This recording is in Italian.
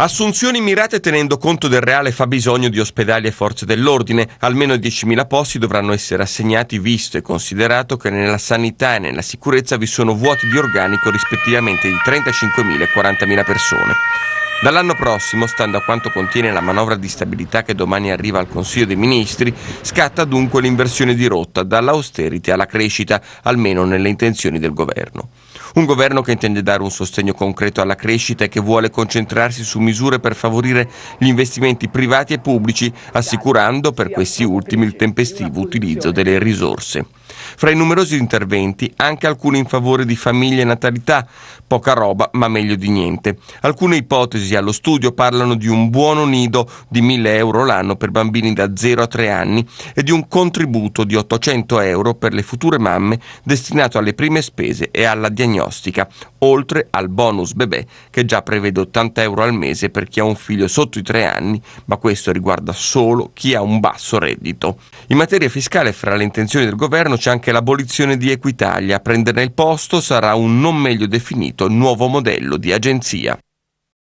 Assunzioni mirate tenendo conto del reale fabbisogno di ospedali e forze dell'ordine. Almeno 10.000 posti dovranno essere assegnati visto e considerato che nella sanità e nella sicurezza vi sono vuoti di organico rispettivamente di 35.000 e 40.000 persone. Dall'anno prossimo, stando a quanto contiene la manovra di stabilità che domani arriva al Consiglio dei Ministri, scatta dunque l'inversione di rotta dall'austerity alla crescita, almeno nelle intenzioni del governo. Un governo che intende dare un sostegno concreto alla crescita e che vuole concentrarsi su misure per favorire gli investimenti privati e pubblici, assicurando per questi ultimi il tempestivo utilizzo delle risorse. Fra i numerosi interventi, anche alcuni in favore di famiglie e natalità, poca roba ma meglio di niente. Alcune ipotesi diagnosi allo studio parlano di un buono nido di 1000 euro l'anno per bambini da 0 a 3 anni e di un contributo di 800 euro per le future mamme destinato alle prime spese e alla diagnostica, oltre al bonus bebè che già prevede 80 euro al mese per chi ha un figlio sotto i 3 anni, ma questo riguarda solo chi ha un basso reddito. In materia fiscale, fra le intenzioni del governo c'è anche l'abolizione di Equitalia. A prenderne il posto sarà un non meglio definito nuovo modello di agenzia.